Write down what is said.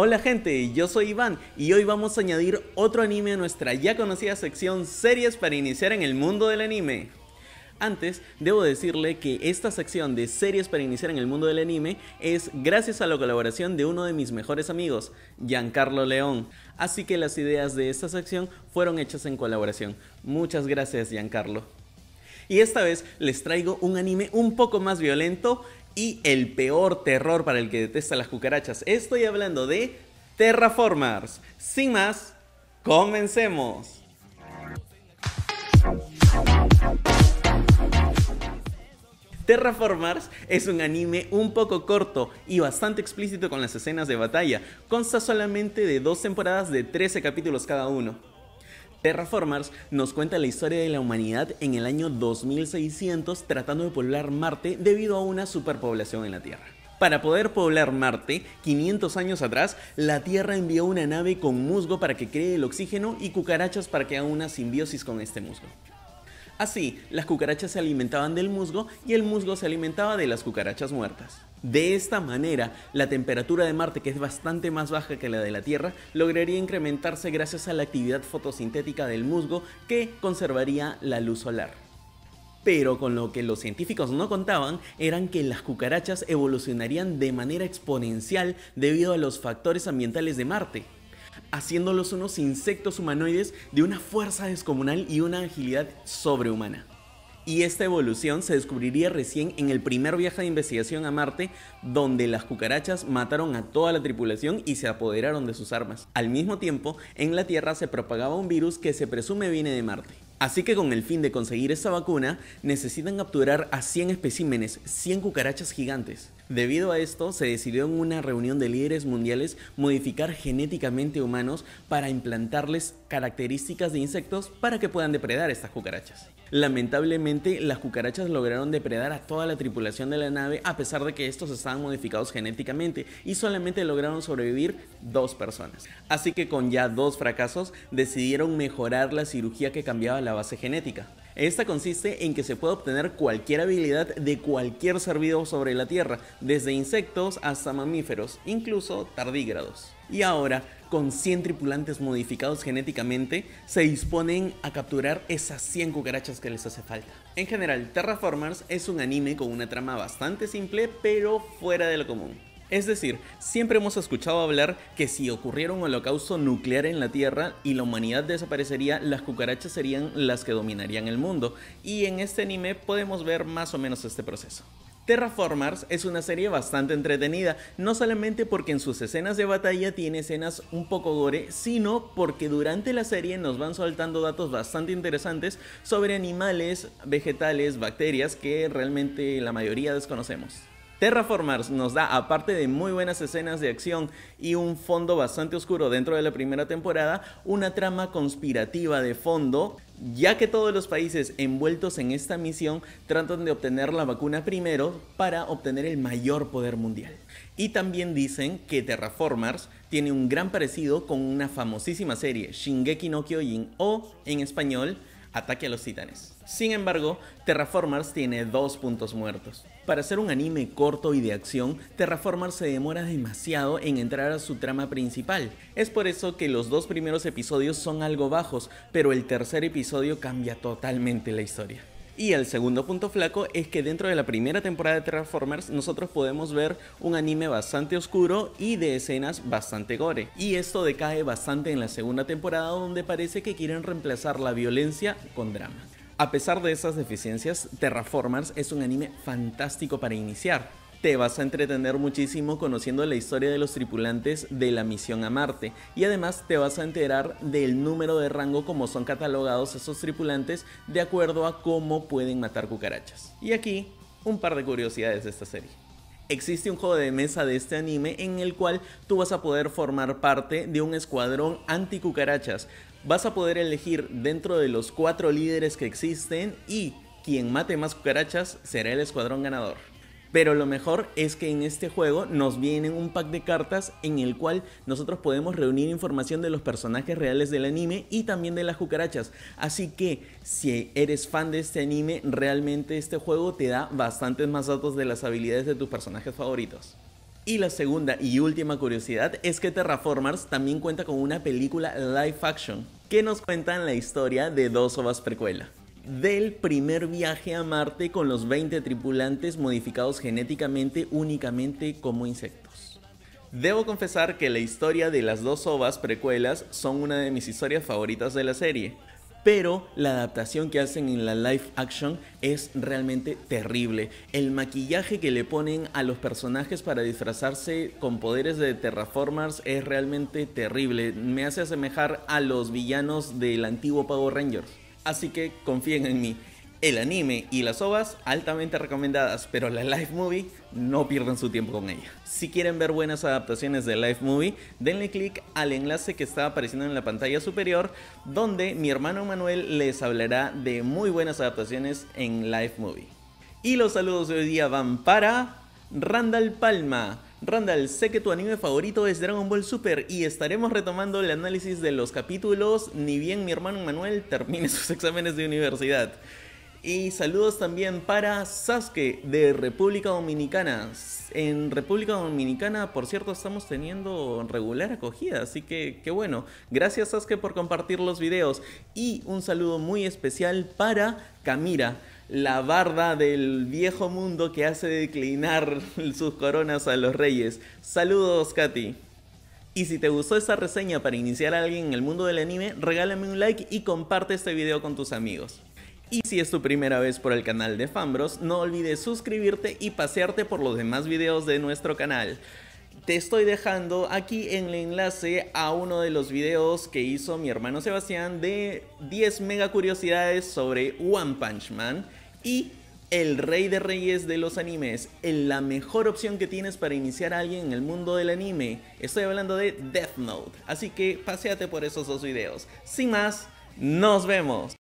Hola gente, yo soy Iván y hoy vamos a añadir otro anime a nuestra ya conocida sección series para iniciar en el mundo del anime. Antes, debo decirle que esta sección de series para iniciar en el mundo del anime es gracias a la colaboración de uno de mis mejores amigos, Giancarlo León. Así que las ideas de esta sección fueron hechas en colaboración. Muchas gracias, Giancarlo. Y esta vez les traigo un anime un poco más violento y el peor terror para el que detesta las cucarachas. Estoy hablando de Terraformers. Sin más, comencemos. Terraformers es un anime un poco corto y bastante explícito con las escenas de batalla. Consta solamente de dos temporadas de 13 capítulos cada uno. Terraformers nos cuenta la historia de la humanidad en el año 2600 tratando de poblar Marte debido a una superpoblación en la Tierra. Para poder poblar Marte, 500 años atrás, la Tierra envió una nave con musgo para que cree el oxígeno y cucarachas para que haga una simbiosis con este musgo. Así, las cucarachas se alimentaban del musgo y el musgo se alimentaba de las cucarachas muertas. De esta manera, la temperatura de Marte, que es bastante más baja que la de la Tierra, lograría incrementarse gracias a la actividad fotosintética del musgo que conservaría la luz solar. Pero con lo que los científicos no contaban eran que las cucarachas evolucionarían de manera exponencial debido a los factores ambientales de Marte, haciéndolos unos insectos humanoides de una fuerza descomunal y una agilidad sobrehumana y esta evolución se descubriría recién en el primer viaje de investigación a Marte, donde las cucarachas mataron a toda la tripulación y se apoderaron de sus armas. Al mismo tiempo, en la Tierra se propagaba un virus que se presume viene de Marte. Así que con el fin de conseguir esta vacuna, necesitan capturar a 100 especímenes, 100 cucarachas gigantes. Debido a esto, se decidió en una reunión de líderes mundiales modificar genéticamente humanos para implantarles características de insectos para que puedan depredar estas cucarachas. Lamentablemente, las cucarachas lograron depredar a toda la tripulación de la nave a pesar de que estos estaban modificados genéticamente y solamente lograron sobrevivir dos personas. Así que con ya dos fracasos, decidieron mejorar la cirugía que cambiaba la base genética. Esta consiste en que se puede obtener cualquier habilidad de cualquier ser sobre la Tierra, desde insectos hasta mamíferos, incluso tardígrados. Y ahora, con 100 tripulantes modificados genéticamente, se disponen a capturar esas 100 cucarachas que les hace falta. En general, Terraformers es un anime con una trama bastante simple, pero fuera de lo común. Es decir, siempre hemos escuchado hablar que si ocurriera un holocausto nuclear en la Tierra y la humanidad desaparecería, las cucarachas serían las que dominarían el mundo, y en este anime podemos ver más o menos este proceso. Terraformars es una serie bastante entretenida, no solamente porque en sus escenas de batalla tiene escenas un poco gore, sino porque durante la serie nos van soltando datos bastante interesantes sobre animales, vegetales, bacterias que realmente la mayoría desconocemos. Terraformars nos da, aparte de muy buenas escenas de acción y un fondo bastante oscuro dentro de la primera temporada, una trama conspirativa de fondo, ya que todos los países envueltos en esta misión tratan de obtener la vacuna primero para obtener el mayor poder mundial. Y también dicen que Terraformars tiene un gran parecido con una famosísima serie, Shingeki no Kyojin o en español, Ataque a los Titanes. Sin embargo, Terraformers tiene dos puntos muertos. Para ser un anime corto y de acción, Terraformers se demora demasiado en entrar a su trama principal. Es por eso que los dos primeros episodios son algo bajos, pero el tercer episodio cambia totalmente la historia. Y el segundo punto flaco es que dentro de la primera temporada de Transformers nosotros podemos ver un anime bastante oscuro y de escenas bastante gore. Y esto decae bastante en la segunda temporada donde parece que quieren reemplazar la violencia con drama. A pesar de esas deficiencias, Terraformers es un anime fantástico para iniciar te vas a entretener muchísimo conociendo la historia de los tripulantes de la misión a Marte y además te vas a enterar del número de rango como son catalogados esos tripulantes de acuerdo a cómo pueden matar cucarachas. Y aquí un par de curiosidades de esta serie. Existe un juego de mesa de este anime en el cual tú vas a poder formar parte de un escuadrón anticucarachas. Vas a poder elegir dentro de los cuatro líderes que existen y quien mate más cucarachas será el escuadrón ganador. Pero lo mejor es que en este juego nos vienen un pack de cartas en el cual nosotros podemos reunir información de los personajes reales del anime y también de las cucarachas. Así que si eres fan de este anime, realmente este juego te da bastantes más datos de las habilidades de tus personajes favoritos. Y la segunda y última curiosidad es que Terraformers también cuenta con una película live action que nos cuenta la historia de dos ovas precuela del primer viaje a Marte con los 20 tripulantes modificados genéticamente únicamente como insectos. Debo confesar que la historia de las dos ovas precuelas son una de mis historias favoritas de la serie, pero la adaptación que hacen en la live action es realmente terrible. El maquillaje que le ponen a los personajes para disfrazarse con poderes de Terraformers es realmente terrible. Me hace asemejar a los villanos del antiguo Power Rangers así que confíen en mí. El anime y las ovas altamente recomendadas, pero la live movie no pierdan su tiempo con ella. Si quieren ver buenas adaptaciones de live movie, denle clic al enlace que está apareciendo en la pantalla superior, donde mi hermano Manuel les hablará de muy buenas adaptaciones en live movie. Y los saludos de hoy día van para Randall Palma, Randall, sé que tu anime favorito es Dragon Ball Super y estaremos retomando el análisis de los capítulos ni bien mi hermano Manuel termine sus exámenes de universidad. Y saludos también para Sasuke de República Dominicana. En República Dominicana, por cierto, estamos teniendo regular acogida, así que qué bueno. Gracias Sasuke por compartir los videos. Y un saludo muy especial para Camira la barda del viejo mundo que hace declinar sus coronas a los reyes. Saludos, Katy. Y si te gustó esta reseña para iniciar a alguien en el mundo del anime, regálame un like y comparte este video con tus amigos. Y si es tu primera vez por el canal de Fambros, no olvides suscribirte y pasearte por los demás videos de nuestro canal. Te estoy dejando aquí en el enlace a uno de los videos que hizo mi hermano Sebastián de 10 mega curiosidades sobre One Punch Man y el rey de reyes de los animes, la mejor opción que tienes para iniciar a alguien en el mundo del anime. Estoy hablando de Death Note, así que paseate por esos dos videos. Sin más, nos vemos.